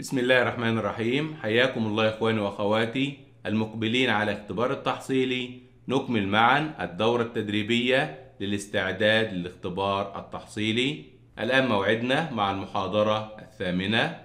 بسم الله الرحمن الرحيم حياكم الله إخواني وأخواتي المقبلين على اختبار التحصيلي نكمل معا الدورة التدريبية للاستعداد للاختبار التحصيلي الآن موعدنا مع المحاضرة الثامنة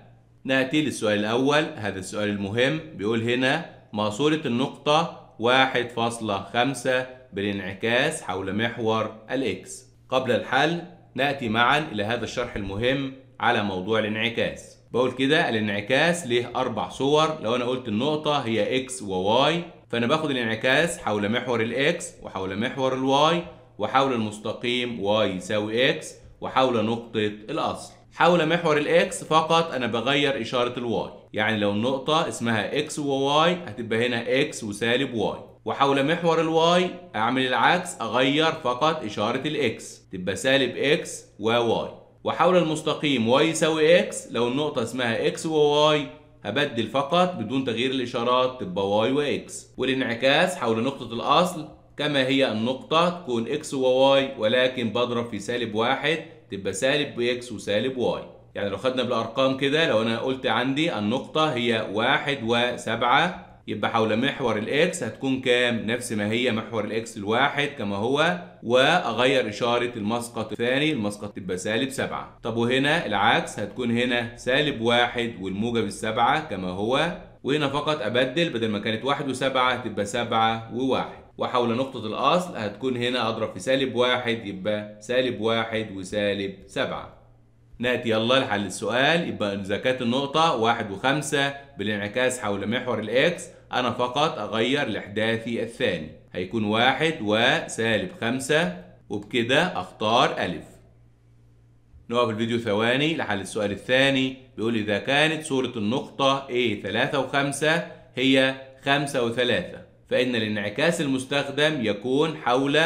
نأتي للسؤال الأول هذا السؤال المهم بيقول هنا ما صورة النقطة 1.5 بالانعكاس حول محور الإكس قبل الحل نأتي معا إلى هذا الشرح المهم على موضوع الانعكاس بقول كده الانعكاس ليه اربع صور لو انا قلت النقطه هي اكس وواي فانا باخد الانعكاس حول محور الاكس وحول محور الواي وحول المستقيم واي يساوي اكس وحول نقطه الاصل حول محور الاكس فقط انا بغير اشاره الواي يعني لو النقطه اسمها اكس وواي هتبقى هنا اكس وسالب واي وحول محور الواي اعمل العكس اغير فقط اشاره الاكس تبقى سالب اكس وواي وحول المستقيم y يساوي x لو النقطة اسمها x و y هبدل فقط بدون تغيير الإشارات تبقى y و x والانعكاس حول نقطة الأصل كما هي النقطة تكون x و y ولكن بضرب في سالب واحد تبقى سالب x وسالب y يعني لو خدنا بالأرقام كده لو أنا قلت عندي النقطة هي واحد وسبعة يبقى حول محور الاكس هتكون كام نفس ما هي محور الاكس الواحد كما هو واغير اشاره المسقط الثاني المسقط تبقى سالب 7 طب وهنا العكس هتكون هنا سالب واحد والموجب السبعه كما هو وهنا فقط ابدل بدل ما كانت واحد وسبعة تبقى سبعة وواحد وحول نقطة الأصل هتكون هنا أضرب في سالب واحد يبقى سالب واحد وسالب سبعة ناتي يلا لحل السؤال يبقى اذا كانت النقطة واحد وخمسة بالانعكاس حول محور الاكس أنا فقط أغير الإحداثي الثاني هيكون واحد وسالب خمسة وبكده أختار ألف نقف الفيديو ثواني لحل السؤال الثاني بيقول إذا كانت صورة النقطة A ثلاثة وخمسة هي خمسة وثلاثة فإن الانعكاس المستخدم يكون حول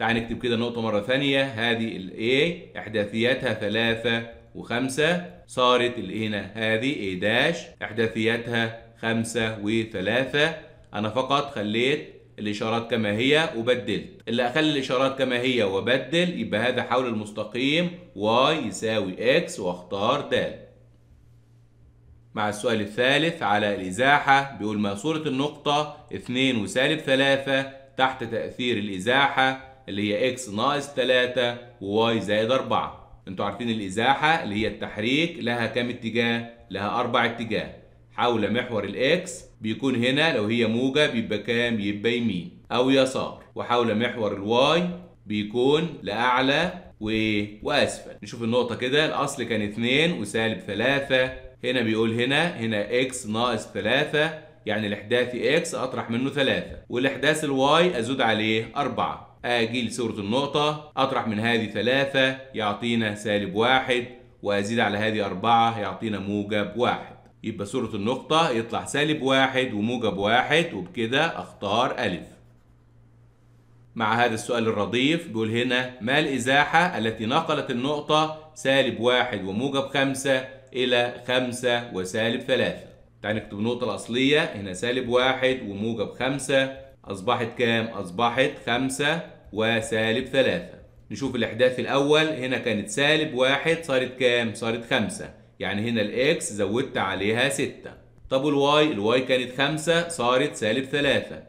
تعال نكتب كده نقطة مرة ثانية هذه الـ A إحداثياتها ثلاثة وخمسة صارت الـ هنا هذه A داش إحداثياتها خمسة وثلاثة أنا فقط خليت الإشارات كما هي وبدلت اللي أخلي الإشارات كما هي وبدل يبقى هذا حول المستقيم Y يساوي X واختار د مع السؤال الثالث على الإزاحة بيقول ما صورة النقطة 2 وسالب 3 تحت تأثير الإزاحة اللي هي اكس ناقص 3 وواي زائد 4 انتوا عارفين الازاحه اللي هي التحريك لها كام اتجاه لها اربع اتجاه حول محور الاكس بيكون هنا لو هي موجه بيبقى كام يبقى يمين او يسار وحول محور الواي بيكون لاعلى و... واسفل نشوف النقطه كده الاصل كان 2 وسالب 3 هنا بيقول هنا هنا اكس ناقص 3 يعني الاحداثي اكس اطرح منه 3 والاحداث الواي ازود عليه 4 أجي لصورة النقطة أطرح من هذه ثلاثة يعطينا سالب واحد وأزيد على هذه أربعة يعطينا موجب واحد يبقى صورة النقطة يطلع سالب واحد وموجب واحد وبكده أختار ألف مع هذا السؤال الرديف بيقول هنا ما الإزاحة التي نقلت النقطة سالب واحد وموجب خمسة إلى خمسة وسالب ثلاثة تعني نكتب النقطة الأصلية هنا سالب واحد وموجب خمسة أصبحت كام؟ أصبحت خمسة وسالب ثلاثة نشوف الإحداث الأول هنا كانت سالب واحد صارت كام؟ صارت خمسة يعني هنا الإكس زودت عليها ستة طب الواي؟ الواي كانت خمسة صارت سالب ثلاثة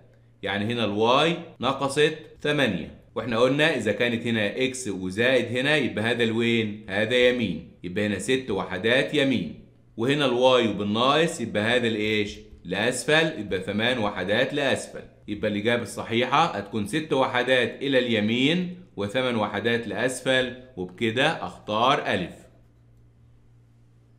يعني هنا الواي نقصت ثمانية واحنا قلنا اذا كانت هنا اكس وزائد هنا يبقى هذا الوين هذا يمين يبقى هنا ست وحدات يمين وهنا الواي وبالناقص يبقى هذا الايش لاسفل يبقى ثمان وحدات لاسفل يبقى الإجابة الصحيحة هتكون ست وحدات إلى اليمين وثمان وحدات لأسفل وبكده أختار ألف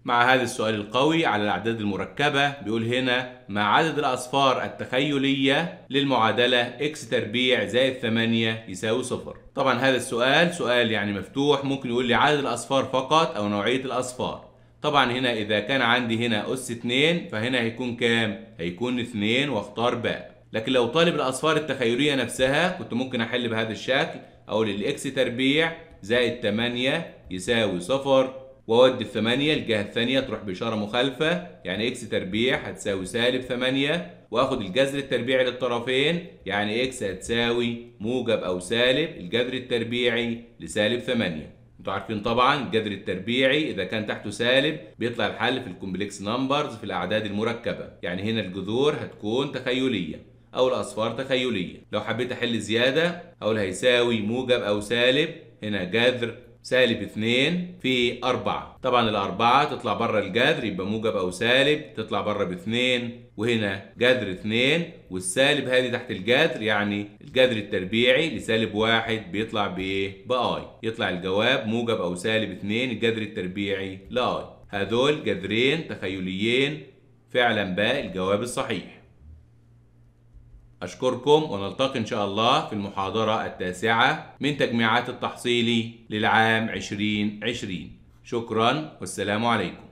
مع هذا السؤال القوي على الأعداد المركبة بيقول هنا مع عدد الأصفار التخيلية للمعادلة x تربيع زائد 8 يساوي صفر طبعا هذا السؤال سؤال يعني مفتوح ممكن يقول لي عدد الأصفار فقط أو نوعية الأصفار طبعا هنا إذا كان عندي هنا أس 2 فهنا هيكون كام؟ هيكون 2 واختار باء لكن لو طالب الاصفار التخيليه نفسها كنت ممكن احل بهذا الشكل اقول الاكس تربيع زائد 8 يساوي صفر واودي الثمانية الجهة الثانية تروح بإشارة مخالفة يعني إكس تربيع هتساوي سالب ثمانية وآخد الجذر التربيعي للطرفين يعني إكس هتساوي موجب أو سالب الجذر التربيعي لسالب ثمانية انتوا عارفين طبعا الجذر التربيعي إذا كان تحته سالب بيطلع الحل في الكومبلكس نمبرز في الأعداد المركبة يعني هنا الجذور هتكون تخيلية أو الأصفار تخيلية لو حبيت أحل زيادة أقول هيساوي موجب أو سالب هنا جذر سالب 2 في 4 طبعا الأربعة تطلع بره الجذر يبقى موجب أو سالب تطلع بره باثنين وهنا جذر 2 والسالب هذه تحت الجذر يعني الجذر التربيعي لسالب واحد بيطلع بإيه؟ بآي يطلع الجواب موجب أو سالب 2 الجذر التربيعي لآي هذول جذرين تخيليين فعلا باء الجواب الصحيح أشكركم ونلتقي إن شاء الله في المحاضرة التاسعة من تجميعات التحصيلي للعام 2020 شكرا والسلام عليكم